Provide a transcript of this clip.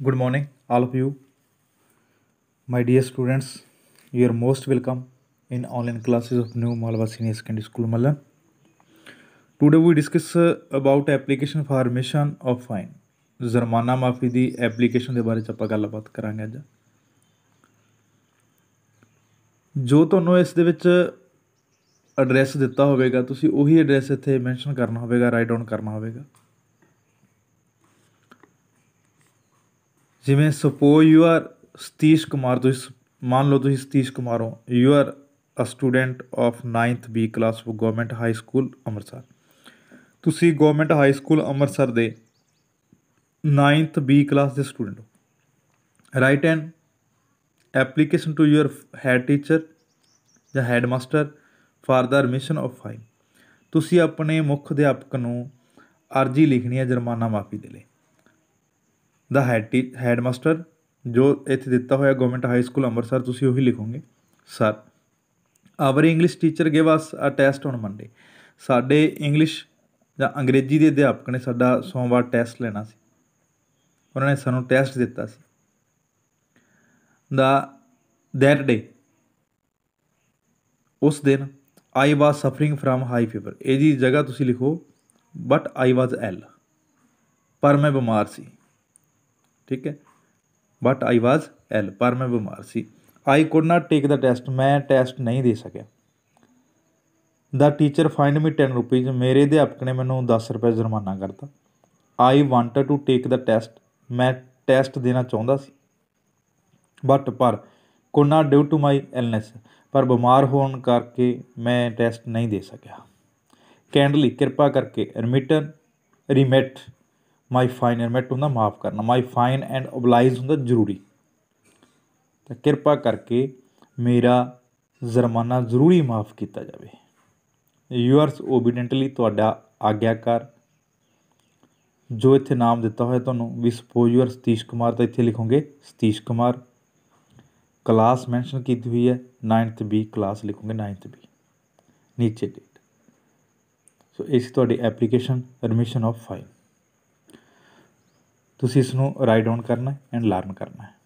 good morning all of you my dear students you are most welcome in online classes of new malwa senior secondary school malan today we discuss about application for formation of fine ਜ਼ੁਰਮਾਨਾ ਮਾਫੀ ਦੀ application ਦੇ ਬਾਰੇ ਚ ਆਪਾਂ ਗੱਲਬਾਤ ਕਰਾਂਗੇ ਅੱਜ ਜੋ ਤੁਹਾਨੂੰ ਇਸ ਦੇ ਵਿੱਚ ਐਡਰੈਸ ਦਿੱਤਾ ਹੋਵੇਗਾ ਤੁਸੀਂ ਉਹੀ ਐਡਰੈਸ ਇੱਥੇ ਮੈਂਸ਼ਨ ਕਰਨਾ ਹੋਵੇਗਾ ਰਾਈਟ ਡਾਊਨ ਕਰਨਾ ਹੋਵੇਗਾ ਜਿਵੇਂ suppose you are Satish Kumar ਤੁਸੀਂ ਮੰਨ ਲਓ ਤੁਸੀਂ ਸਤੀਸ਼ ਕੁਮਾਰ ਹੋ you are a student of 9th B class of government high school Amritsar ਤੁਸੀਂ ਗਵਰਨਮੈਂਟ ਹਾਈ ਸਕੂਲ ਅੰਮ੍ਰਿਤਸਰ ਦੇ 9th ਬੀ ਕਲਾਸ ਦੇ ਸਟੂਡੈਂਟ ਹੋ write and application to your head teacher ਜਾਂ head master for the remission of fine ਤੁਸੀਂ ਆਪਣੇ ਮੁੱਖ ਅਧਿਆਪਕ ਨੂੰ ਅਰਜ਼ੀ ਲਿਖਣੀ ਹੈ ਜੁਰਮਾਨਾ ਮਾਫੀ ਦੇ ਲਈ ਦਾ ਹੈਡ ਟੀ ਹੈਡ ਮਾਸਟਰ ਜੋ ਇੱਥੇ ਦਿੱਤਾ ਹੋਇਆ ਗਵਰਨਮੈਂਟ ਹਾਈ ਸਕੂਲ ਅੰਮ੍ਰਿਤਸਰ ਤੁਸੀਂ ਉਹੀ ਲਿਖੋਗੇ sir our English teacher give us a test on Monday ਸਾਡੇ ਇੰਗਲਿਸ਼ ਜਾਂ ਅੰਗਰੇਜ਼ੀ ਦੇ ਅਧਿਆਪਕ ਨੇ ਸਾਡਾ ਸੋਮਵਾਰ ਟੈਸਟ ਲੈਣਾ ਸੀ ਉਹਨਾਂ ਨੇ ਸਾਨੂੰ ਟੈਸਟ ਦਿੱਤਾ ਸੀ ਦਾ ਦੈਟ ਡੇ ਉਸ ਦਿਨ I was suffering from high fever ਇਹਦੀ ਜਗ੍ਹਾ ਤੁਸੀਂ ਲਿਖੋ ਬਟ ਆਈ ਵਾਸ ਐਲ ਪਰ ਮੈਂ ਬਿਮਾਰ ਸੀ ਠੀਕ ਹੈ ਬਟ ਆਈ ਵਾਸ ਐਲ ਪਰ ਮੈਂ ਬਿਮਾਰ ਸੀ I could not take the test ਮੈਂ ਟੈਸਟ ਨਹੀਂ ਦੇ ਸਕਿਆ ਦਾ ਟੀਚਰ ਫਾਈਨ ਮੀ 10 ਰੁਪਏ ਮੇਰੇ ਅਧਿਆਪਕ ਨੇ ਮੈਨੂੰ 10 ਰੁਪਏ ਜੁਰਮਾਨਾ ਕਰਤਾ I wanted to take the test ਮੈਂ ਟੈਸਟ ਦੇਣਾ ਚਾਹੁੰਦਾ ਸੀ ਬਟ ਪਰ could not due to my illness ਪਰ ਬਿਮਾਰ ਹੋਣ ਕਰਕੇ ਮੈਂ ਟੈਸਟ ਨਹੀਂ ਦੇ ਸਕਿਆ ਕੈਂਡਲੀ ਕਿਰਪਾ ਕਰਕੇ remit remit my fine and ਮੈਟ ਹੁੰਦਾ ਮਾਫ ਕਰਨਾ ਮਾਈ ਫਾਈਨ ਐਂਡ ਓਬਲਾਈਜ਼ ਹੁੰਦਾ ਜ਼ਰੂਰੀ ਤਾਂ ਕਿਰਪਾ ਕਰਕੇ ਮੇਰਾ ਜ਼ੁਰਮਾਨਾ ਜ਼ਰੂਰੀ ਮਾਫ ਕੀਤਾ ਜਾਵੇ ਯੂਅਰਸ ਓਬੀਡੈਂਟਲੀ ਤੁਹਾਡਾ ਆਗਿਆਕਾਰ ਜੋ ਇੱਥੇ ਨਾਮ ਦਿੱਤਾ ਹੋਇਆ ਤੁਹਾਨੂੰ ਵੀ ਸਪੋਜ਼ ਯੂਅਰ ਸਤੀਸ਼ ਕੁਮਾਰ ਤਾਂ ਇੱਥੇ ਲਿਖੋਗੇ ਸਤੀਸ਼ ਕੁਮਾਰ ਕਲਾਸ ਮੈਂਸ਼ਨ ਕੀਤੀ ਹੋਈ ਹੈ 9th B ਕਲਾਸ ਲਿਖੋਗੇ 9th B ਨੀਚੇ ਡੇਟ ਸੋ ਇਸ ਤੁਹਾਡੀ ਐਪਲੀਕੇਸ਼ਨ ਐਡਮਿਸ਼ਨ ਆਫ ਫਾਈਨ ਤੁਸੀਂ ਇਸ ਨੂੰ ਰਾਈਟ ਡਾਊਨ ਕਰਨਾ ਐਂਡ ਲਰਨ ਕਰਨਾ ਹੈ